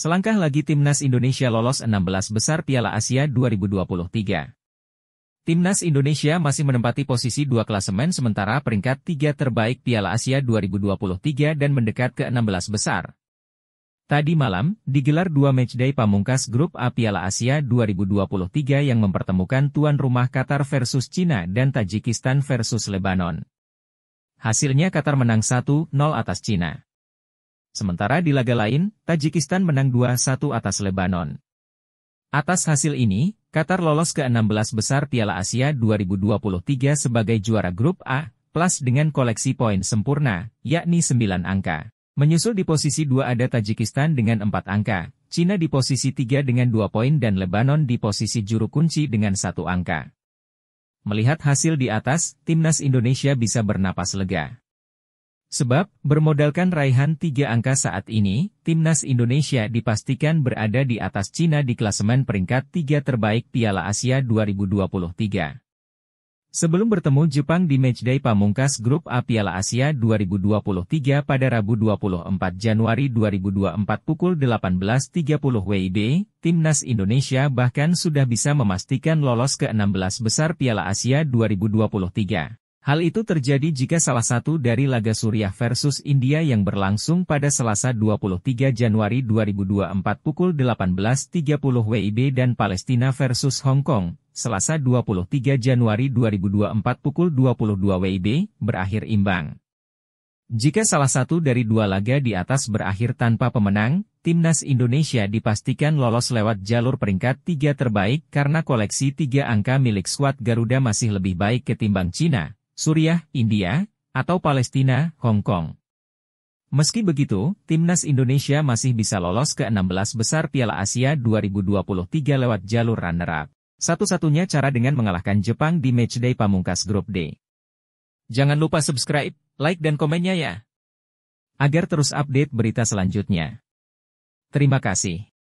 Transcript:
Selangkah lagi Timnas Indonesia lolos 16 besar Piala Asia 2023. Timnas Indonesia masih menempati posisi dua klasemen sementara peringkat tiga terbaik Piala Asia 2023 dan mendekat ke 16 besar. Tadi malam, digelar dua matchday pamungkas Grup A Piala Asia 2023 yang mempertemukan tuan rumah Qatar versus Cina dan Tajikistan versus Lebanon. Hasilnya Qatar menang 1-0 atas Cina. Sementara di laga lain, Tajikistan menang 2-1 atas Lebanon. Atas hasil ini, Qatar lolos ke 16 besar Piala Asia 2023 sebagai juara grup A, plus dengan koleksi poin sempurna, yakni 9 angka. Menyusul di posisi 2 ada Tajikistan dengan 4 angka, Cina di posisi 3 dengan 2 poin dan Lebanon di posisi juru kunci dengan 1 angka. Melihat hasil di atas, timnas Indonesia bisa bernapas lega. Sebab, bermodalkan raihan tiga angka saat ini, timnas Indonesia dipastikan berada di atas Cina di klasemen peringkat tiga terbaik Piala Asia 2023. Sebelum bertemu Jepang di matchday pamungkas Grup A Piala Asia 2023 pada Rabu 24 Januari 2024 pukul 18.30 WIB, timnas Indonesia bahkan sudah bisa memastikan lolos ke 16 besar Piala Asia 2023. Hal itu terjadi jika salah satu dari laga Suriah versus India yang berlangsung pada Selasa 23 Januari 2024 pukul 18.30 WIB dan Palestina versus Hong Kong, Selasa 23 Januari 2024 pukul 22 WIB, berakhir imbang. Jika salah satu dari dua laga di atas berakhir tanpa pemenang, Timnas Indonesia dipastikan lolos lewat jalur peringkat tiga terbaik karena koleksi tiga angka milik skuad Garuda masih lebih baik ketimbang Cina, Suriah, India, atau Palestina, Hong Kong. Meski begitu, timnas Indonesia masih bisa lolos ke 16 besar Piala Asia 2023 lewat jalur runner-up. Satu-satunya cara dengan mengalahkan Jepang di matchday pamungkas grup D. Jangan lupa subscribe, like dan komennya ya. Agar terus update berita selanjutnya. Terima kasih.